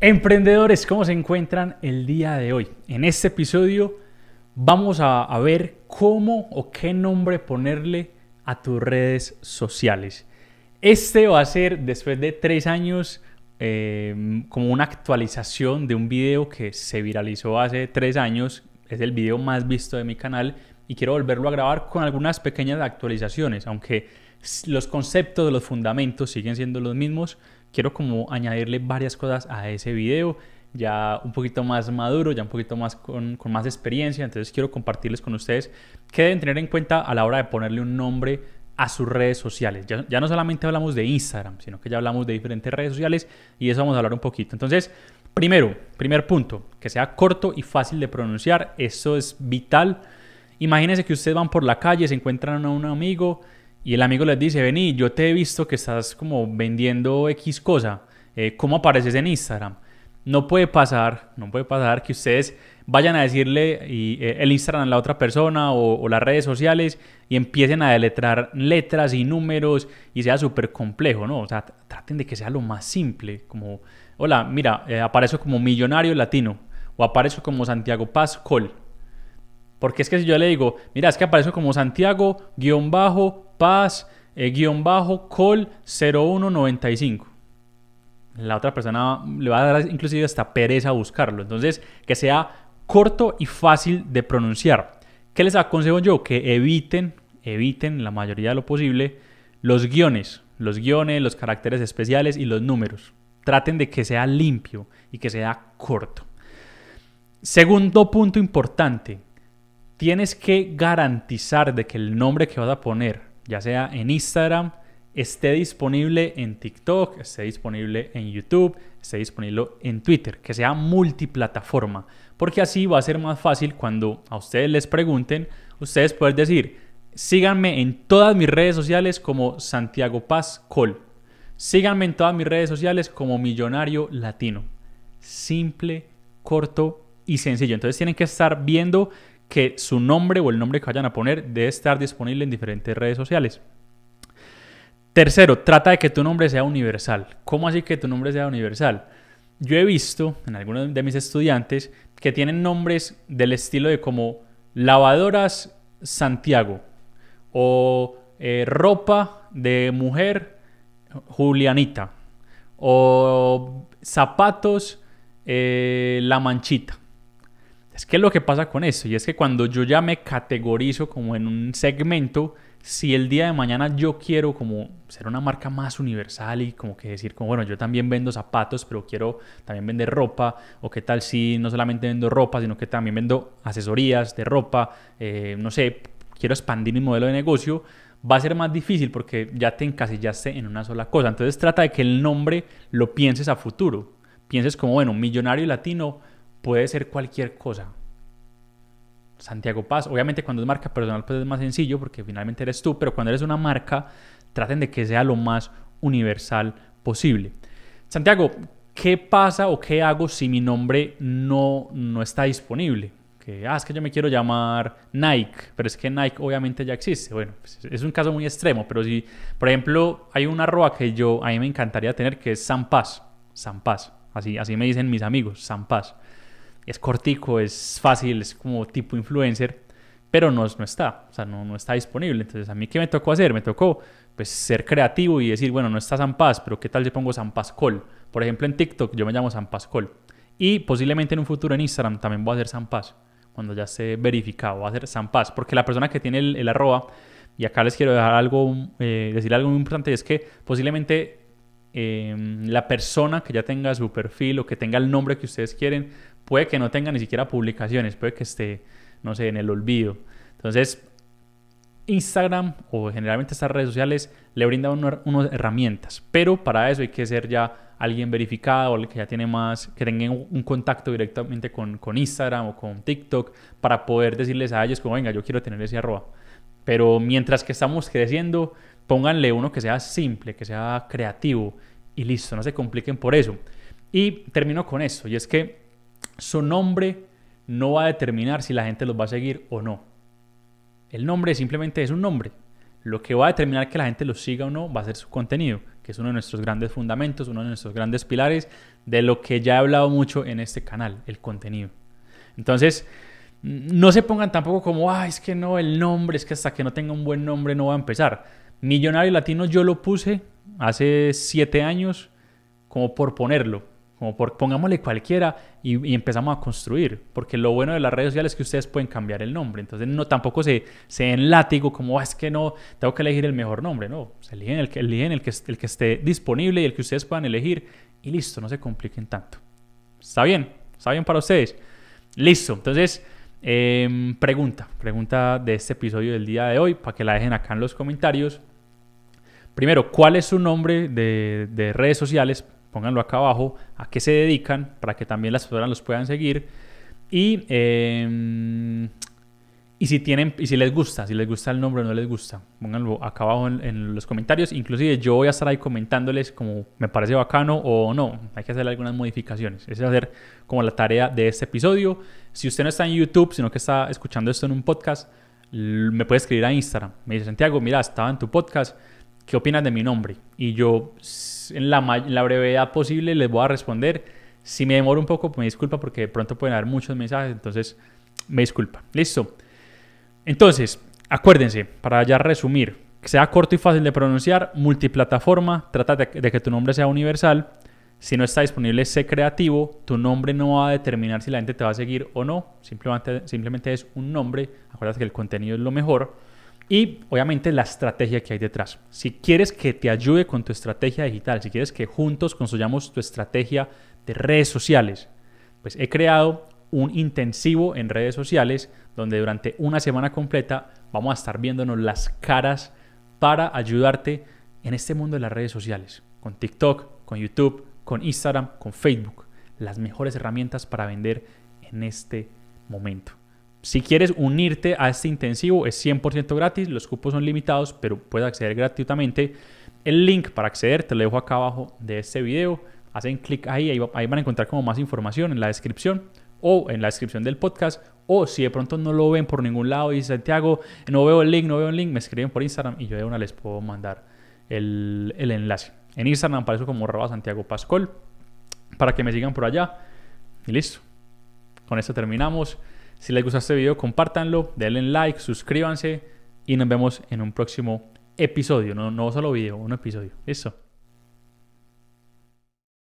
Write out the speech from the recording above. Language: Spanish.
Emprendedores, ¿cómo se encuentran el día de hoy? En este episodio vamos a, ver cómo o qué nombre ponerle a tus redes sociales. Este va a ser, después de tres años, em, como una actualización de un video que se viralizó hace tres años. Es el video más visto de mi canal y quiero volverlo a grabar con algunas pequeñas actualizaciones, aunque los conceptos, los fundamentos siguen siendo los mismos quiero como añadirle varias cosas a ese video ya un poquito más maduro, ya un poquito más con, más experiencia. Entonces quiero compartirles con ustedes que deben tener en cuenta a la hora de ponerle un nombre a sus redes sociales. Ya, ya, no solamente hablamos de Instagram, sino que ya hablamos de diferentes redes sociales y eso vamos a hablar un poquito. Entonces, primero, primer punto, que sea corto y fácil de pronunciar. Eso es vital. Imagínense que ustedes van por la calle, se encuentran a un amigo y el amigo les dice, vení, yo te he visto que estás como vendiendo X cosa, eh, ¿cómo apareces en Instagram? No puede pasar, no puede pasar que ustedes vayan a decirle eh, el Instagram a la otra persona o, las redes sociales y empiecen a deletrar letras y números y sea súper complejo, ¿no? O sea, traten de que sea lo más simple, como, hola, mira, eh, aparezco como millonario latino o aparezco como Santiago Paz Col porque es que si yo le digo, mira, es que aparece como Santiago, guión bajo, paz, eh, guión bajo, col 0195. La otra persona le va a dar inclusive hasta pereza a buscarlo. Entonces, que sea corto y fácil de pronunciar. ¿Qué les aconsejo yo? Que eviten, eviten la mayoría de lo posible los guiones, los guiones, los caracteres especiales y los números. Traten de que sea limpio y que sea corto. Segundo punto importante, tienes que garantizar de que el nombre que vas a poner, ya sea en Instagram, esté disponible en TikTok, esté disponible en YouTube, esté disponible en Twitter, que sea multiplataforma, porque así va a ser más fácil cuando a ustedes les pregunten, ustedes pueden decir, síganme en todas mis redes sociales como Santiago Paz Col, síganme en todas mis redes sociales como Millonario Latino. Simple, corto y sencillo. Entonces tienen que estar viendo que su nombre o el nombre que vayan a poner debe estar disponible en diferentes redes sociales. Tercero, trata de que tu nombre sea universal. ¿Cómo así que tu nombre sea universal? Yo he visto en algunos de mis estudiantes que tienen nombres del estilo de como lavadoras Santiago o eh, ropa de mujer Julianita o zapatos eh, La Manchita es que lo que pasa con eso y es que cuando yo ya me categorizo como en un segmento, si el día de mañana yo quiero como ser una marca más universal y como que decir como bueno yo también vendo zapatos pero quiero también vender ropa o qué tal si no solamente vendo ropa sino que también vendo asesorías de ropa eh, no sé quiero expandir mi modelo de negocio va a ser más difícil porque ya te encasillaste en una sola cosa entonces trata de que el nombre lo pienses a futuro pienses como bueno millonario latino puede ser cualquier cosa. Santiago Paz, obviamente cuando es marca personal pues es más sencillo porque finalmente eres tú, pero cuando eres una marca traten de que sea lo más universal posible. Santiago, ¿qué pasa o qué hago si mi nombre no, no está disponible? Que, ah, es que yo me quiero llamar Nike, pero es que Nike obviamente ya existe. Bueno, pues, es un caso muy extremo, pero si, por ejemplo, hay una arroba que yo, a mí me encantaría tener que es San Paz, San Paz, así, así me dicen mis amigos, San Paz es cortico, es fácil, es como tipo influencer, pero no, no está, o sea, no, no está disponible. Entonces, ¿a mí qué me tocó hacer? Me tocó pues ser creativo y decir, bueno, no está San Paz, pero ¿qué tal si pongo San Pascol? Por ejemplo, en TikTok yo me llamo San Pascol. Y posiblemente en un futuro en Instagram también voy a hacer San Paz. Cuando ya esté verificado, voy a hacer San Paz. Porque la persona que tiene el, arroba, y acá les quiero dejar algo, mm, eh, decir algo muy importante, es que posiblemente em, la persona que ya tenga su perfil o que tenga el nombre que ustedes quieren puede que no tenga ni siquiera publicaciones, puede que esté, no sé, en el olvido. Entonces, Instagram o generalmente estas redes sociales le brindan unas herramientas, pero para eso hay que ser ya alguien verificado o que ya tiene más, que tenga un contacto directamente con, con, Instagram o con TikTok para poder decirles a ellos como, venga, yo quiero tener ese arroba. Pero mientras que estamos creciendo, pónganle uno que sea simple, que sea creativo y listo, no se compliquen por eso. Y termino con eso, y es que su nombre no va a determinar si la gente los va a seguir o no. El nombre simplemente es un nombre. Lo que va a determinar que la gente los siga o no va a ser su contenido, que es uno de nuestros grandes fundamentos, uno de nuestros grandes pilares de lo que ya he hablado mucho en este canal, el contenido. Entonces, mm, no se pongan tampoco como, ah, es que no, el nombre, es que hasta que no tenga un buen nombre no va a empezar. Millonario Latino yo lo puse hace siete años como por ponerlo como pongámosle cualquiera y, empezamos a construir, porque lo bueno de las redes sociales es que ustedes pueden cambiar el nombre, entonces no tampoco se, se látigo como ah, es que no, tengo que elegir el mejor nombre, no, eligen, el, eligen el, que, el que esté disponible y el que ustedes puedan elegir y listo, no se compliquen tanto. ¿Está bien? ¿Está bien para ustedes? Listo, entonces em, pregunta, pregunta de este episodio del día de hoy para que la dejen acá en los comentarios. Primero, ¿cuál es su nombre de, de redes sociales pónganlo acá abajo, a qué se dedican, para que también las personas los puedan seguir. Y, em, y, si tienen, y si les gusta, si les gusta el nombre o no les gusta, pónganlo acá abajo en, los comentarios. Inclusive yo voy a estar ahí comentándoles como me parece bacano o no. Hay que hacer algunas modificaciones. Esa va a ser como la tarea de este episodio. Si usted no está en YouTube, sino que está escuchando esto en un podcast, me puede escribir a Instagram. Me dice, Santiago, mira, estaba en tu podcast ¿qué opinas de mi nombre? Y yo, en la, brevedad posible, les voy a responder. Si me demoro un poco, pues me disculpa porque de pronto pueden haber muchos mensajes, entonces me disculpa. Listo. Entonces, acuérdense, para ya resumir, que sea corto y fácil de pronunciar, multiplataforma, trata de, que tu nombre sea universal. Si no está disponible, sé creativo. Tu nombre no va a determinar si la gente te va a seguir o no. Simplemente, simplemente es un nombre. Acuérdate que el contenido es lo mejor y obviamente la estrategia que hay detrás. Si quieres que te ayude con tu estrategia digital, si quieres que juntos construyamos tu estrategia de redes sociales, pues he creado un intensivo en redes sociales donde durante una semana completa vamos a estar viéndonos las caras para ayudarte en este mundo de las redes sociales, con TikTok, con YouTube, con Instagram, con Facebook, las mejores herramientas para vender en este momento. Si quieres unirte a este intensivo es 100% gratis, los cupos son limitados, pero puedes acceder gratuitamente. El link para acceder te lo dejo acá abajo de este video. Hacen clic ahí, ahí, van a encontrar como más información en la descripción o en la descripción del podcast. O si de pronto no lo ven por ningún lado y Santiago, no veo el link, no veo el link, me escriben por Instagram y yo de una les puedo mandar el, enlace. En Instagram eso como Roba Santiago Pascol para que me sigan por allá. Y listo. Con esto terminamos. Si les gustó este video, compártanlo, denle like, suscríbanse y nos vemos en un próximo episodio. No, no solo video, un episodio. Eso.